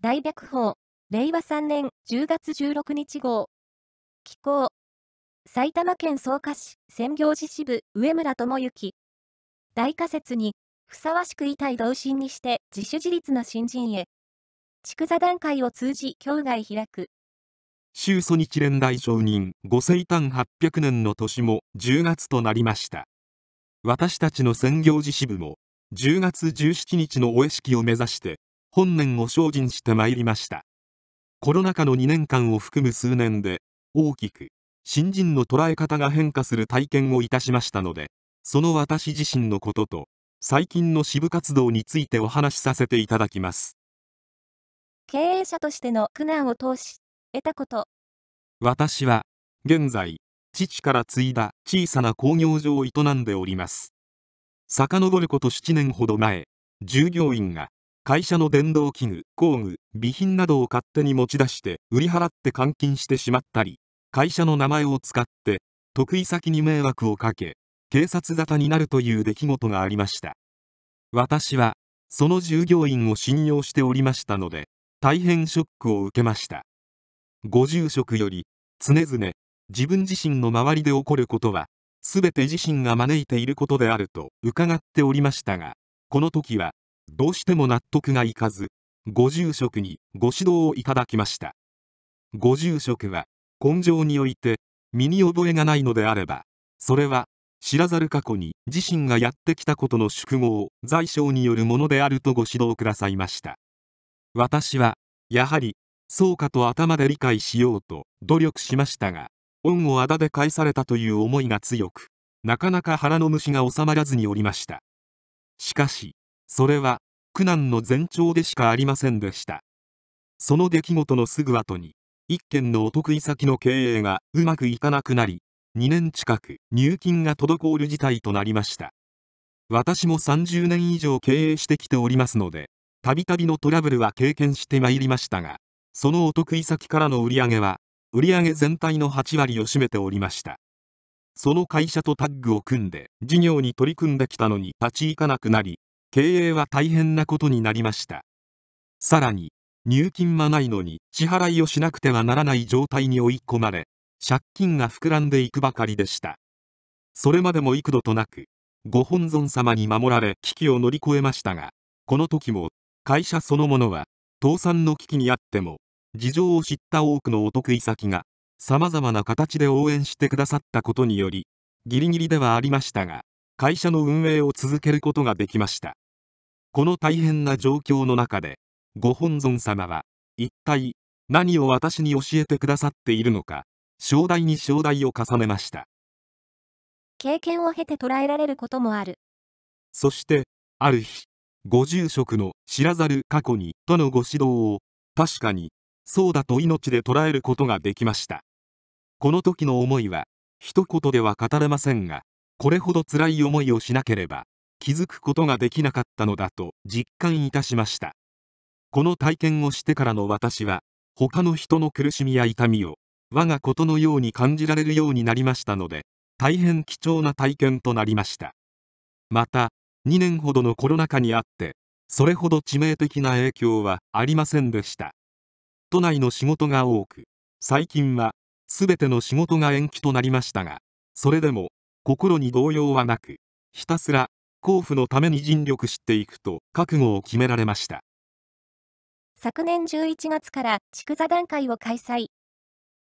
大白鵬、令和3年10月16日号。気候。埼玉県草加市専業寺支部上村智之。大仮説に、ふさわしく痛い同心にして自主自立の新人へ。筑座段階を通じ境外開く。州祖日連大承認5生誕800年の年も10月となりました。私たちの専業寺支部も10月17日のお絵式を目指して本年を精進してまいりましたコロナ禍の2年間を含む数年で大きく新人の捉え方が変化する体験をいたしましたのでその私自身のことと最近の支部活動についてお話しさせていただきます経営者としての苦難を通し得たこと私は現在父から継いだ小さな工業所を営んでおります遡ること7年ほど前従業員が会社の電動器具、工具、備品などを勝手に持ち出して売り払って監禁してしまったり、会社の名前を使って得意先に迷惑をかけ、警察沙汰になるという出来事がありました。私は、その従業員を信用しておりましたので、大変ショックを受けました。ご住職より、常々、自分自身の周りで起こることは、すべて自身が招いていることであると伺っておりましたが、この時は、どうしても納得がいかず、ご住職にご指導をいただきました。ご住職は、根性において、身に覚えがないのであれば、それは、知らざる過去に自身がやってきたことの宿業、財商によるものであるとご指導くださいました。私は、やはり、そうかと頭で理解しようと努力しましたが、恩をあだで返されたという思いが強く、なかなか腹の虫が収まらずにおりました。しかし、それは苦難の前兆でしかありませんでしたその出来事のすぐ後に一軒のお得意先の経営がうまくいかなくなり2年近く入金が滞る事態となりました私も30年以上経営してきておりますのでたびたびのトラブルは経験してまいりましたがそのお得意先からの売り上げは売上全体の8割を占めておりましたその会社とタッグを組んで事業に取り組んできたのに立ち行かなくなり経営は大変なことになりましたさらに入金はないのに支払いをしなくてはならない状態に追い込まれ借金が膨らんでいくばかりでしたそれまでも幾度となくご本尊様に守られ危機を乗り越えましたがこの時も会社そのものは倒産の危機にあっても事情を知った多くのお得意先が様々な形で応援してくださったことによりギリギリではありましたが会社の運営を続けることができましたこの大変な状況の中でご本尊様は一体何を私に教えてくださっているのか正代に正代を重ねました経験を経て捉えられることもあるそしてある日ご住職の知らざる過去にとのご指導を確かにそうだと命で捉えることができましたこの時の思いは一言では語れませんがこれほど辛い思いをしなければ気づくことができなかったのだと実感いたしましたこの体験をしてからの私は他の人の苦しみや痛みを我がことのように感じられるようになりましたので大変貴重な体験となりましたまた2年ほどのコロナ禍にあってそれほど致命的な影響はありませんでした都内の仕事が多く最近は全ての仕事が延期となりましたがそれでも心に動揺はなくひたすら甲府のために尽力していくと覚悟を決められました昨年11月から築座談会を開催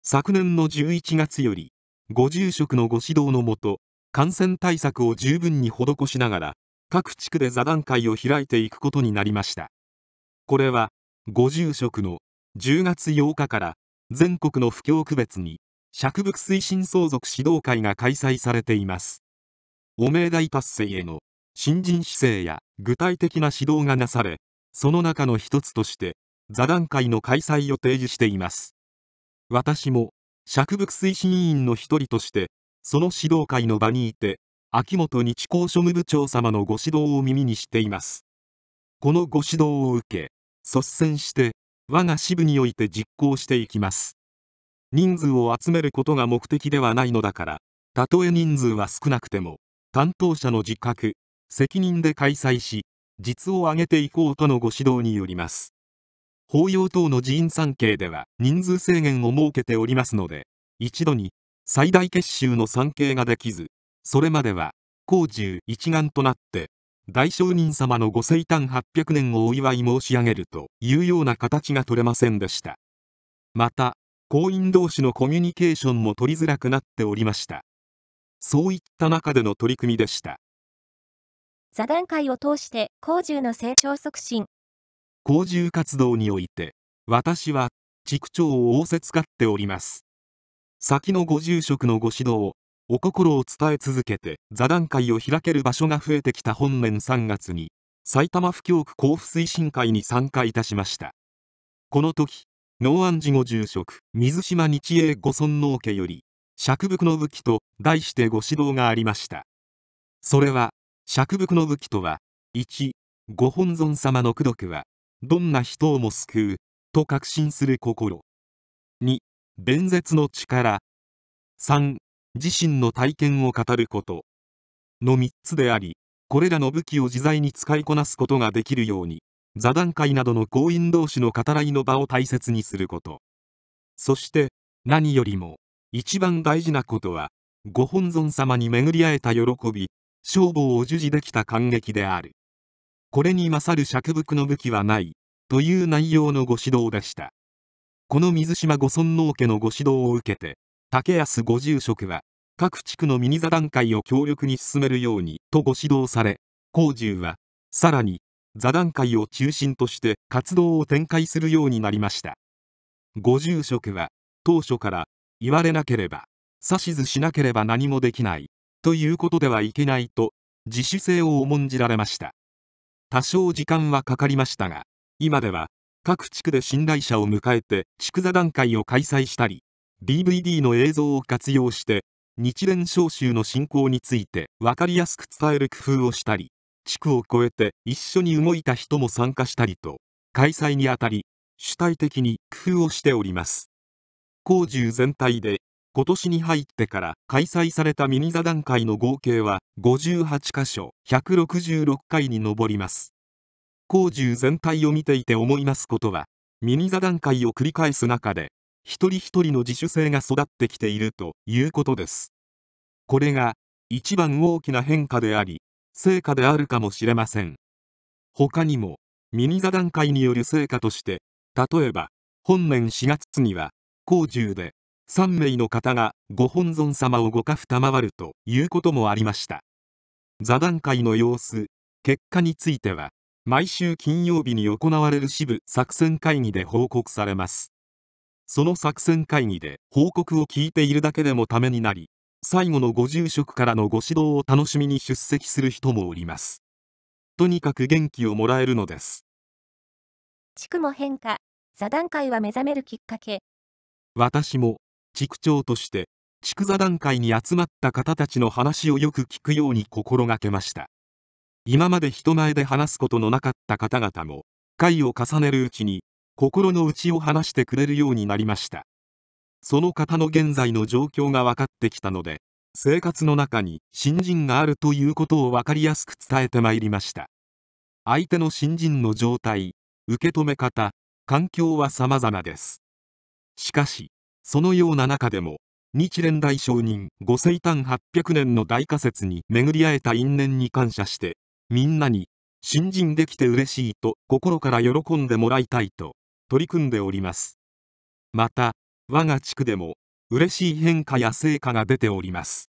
昨年の11月よりご住職のご指導のもと感染対策を十分に施しながら各地区で座談会を開いていくことになりましたこれはご住職の10月8日から全国の布教区別に釈仏推進相続指導会が開催されています。お命題達成への新人姿勢や具体的な指導がなされ、その中の一つとして座談会の開催を提示しています。私も釈伏推進委員の一人として、その指導会の場にいて、秋元日光庶務部長様のご指導を耳にしています。このご指導を受け、率先して、我が支部において実行していきます。人数を集めることが目的ではないのだからたとえ人数は少なくても担当者の自覚責任で開催し実を挙げていこうとのご指導によります法要等の寺院参詣では人数制限を設けておりますので一度に最大結集の参詣ができずそれまでは工中一丸となって大聖人様のご生誕800年をお祝い申し上げるというような形が取れませんでしたまた行員同士のコミュニケーションも取りづらくなっておりましたそういった中での取り組みでした座談会を通して工獣の成長促進工獣活動において私は地区長を仰せつかっております先のご住職のご指導お心を伝え続けて座談会を開ける場所が増えてきた本年3月に埼玉府教区交付推進会に参加いたしましたこの時農安寺ご住職水島日英ご尊王家より釈伏の武器と題してご指導がありましたそれは釈伏の武器とは1ご本尊様の功徳はどんな人をも救うと確信する心2弁舌の力3自身の体験を語ることの3つでありこれらの武器を自在に使いこなすことができるように座談会などの行員同士の語らいの場を大切にすることそして何よりも一番大事なことはご本尊様に巡り会えた喜び消防を授受できた感激であるこれに勝る尺伏の武器はないという内容のご指導でしたこの水島御尊王家のご指導を受けて竹安ご住職は各地区のミニ座談会を強力に進めるようにとご指導され光獣はさらに座談会を中心として活動を展開するようになりましたご住職は当初から言われなければ指図しなければ何もできないということではいけないと自主性を重んじられました多少時間はかかりましたが今では各地区で信頼者を迎えて築座談会を開催したり DVD の映像を活用して日蓮召集の信仰について分かりやすく伝える工夫をしたり地区を越えて一緒に動いた人も参加したりと開催にあたり主体的に工夫をしております工中全体で今年に入ってから開催されたミニ座談会の合計は58箇所166回に上ります工事全体を見ていて思いますことはミニ座談会を繰り返す中で一人一人の自主性が育ってきているということですこれが一番大きな変化であり成果であるかもしれません他にもミニ座談会による成果として例えば本年4月には広州で3名の方がご本尊様をご家父賜るということもありました座談会の様子結果については毎週金曜日に行われる支部作戦会議で報告されますその作戦会議で報告を聞いているだけでもためになり最後のご住職からのご指導を楽しみに出席する人もおりますとにかく元気をもらえるのです地区も変化座談会は目覚めるきっかけ私も地区長として地区座談会に集まった方たちの話をよく聞くように心がけました今まで人前で話すことのなかった方々も会を重ねるうちに心の内を話してくれるようになりましたその方の現在の状況が分かってきたので生活の中に新人があるということを分かりやすく伝えてまいりました相手の新人の状態受け止め方環境は様々ですしかしそのような中でも日蓮大聖人五生誕800年の大仮説に巡り合えた因縁に感謝してみんなに新人できて嬉しいと心から喜んでもらいたいと取り組んでおりますまた我が地区でも嬉しい変化や成果が出ております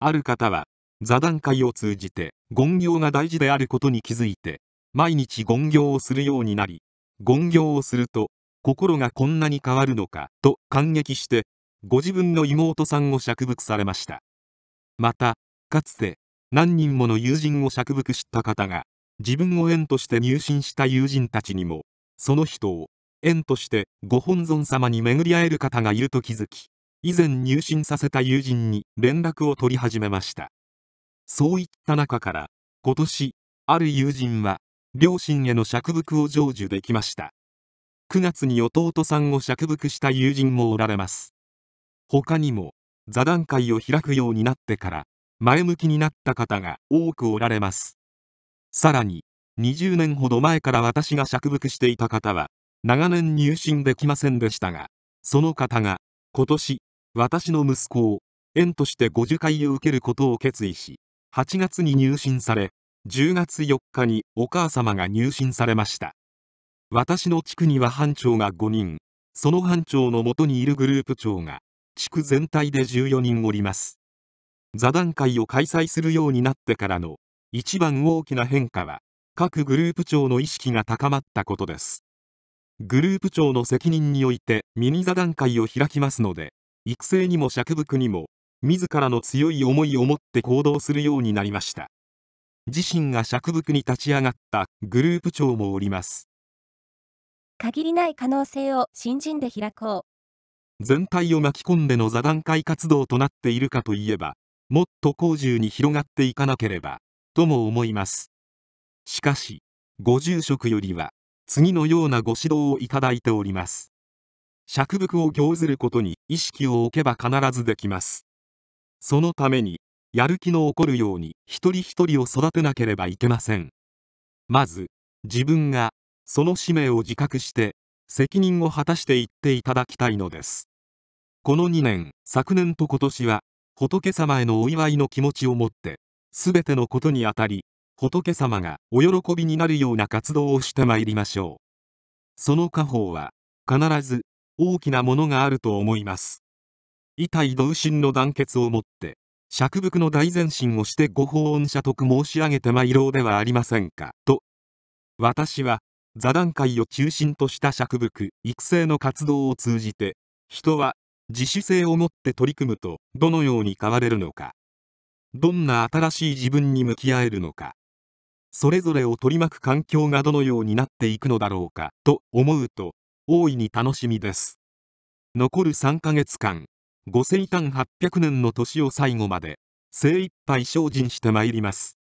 ある方は座談会を通じて言行が大事であることに気づいて毎日言行をするようになり言行をすると心がこんなに変わるのかと感激してご自分の妹さんを釈伏されましたまたかつて何人もの友人を釈伏した方が自分を縁として入信した友人たちにもその人を縁としてご本尊様に巡り会える方がいると気づき以前入信させた友人に連絡を取り始めましたそういった中から今年ある友人は両親への借伏を成就できました9月に弟さんを借伏した友人もおられます他にも座談会を開くようになってから前向きになった方が多くおられますさらに20年ほど前から私が借伏していた方は長年入信できませんでしたがその方が今年私の息子を園として50回を受けることを決意し8月に入信され10月4日にお母様が入信されました私の地区には班長が5人その班長のもとにいるグループ長が地区全体で14人おります座談会を開催するようになってからの一番大きな変化は各グループ長の意識が高まったことですグループ長の責任においてミニ座談会を開きますので育成にも着服にも自らの強い思いを持って行動するようになりました自身が着服に立ち上がったグループ長もおります限りない可能性を新人で開こう全体を巻き込んでの座談会活動となっているかといえばもっと広重に広がっていかなければとも思いますしかしご住職よりは次のようなご指導をいただいております。尺伏を行ずることに意識を置けば必ずできます。そのために、やる気の起こるように一人一人を育てなければいけません。まず、自分が、その使命を自覚して、責任を果たしていっていただきたいのです。この2年、昨年と今年は、仏様へのお祝いの気持ちを持って、すべてのことにあたり、仏様がお喜びになるような活動をしてまいりましょうその家宝は必ず大きなものがあると思います痛い同心の団結をもって釈伏の大前進をしてご法恩者徳申し上げてまいろうではありませんかと私は座談会を中心とした釈伏育成の活動を通じて人は自主性を持って取り組むとどのように変われるのかどんな新しい自分に向き合えるのかそれぞれを取り巻く環境がどのようになっていくのだろうかと思うと大いに楽しみです残る3ヶ月間5800年の年を最後まで精一杯精進してまいります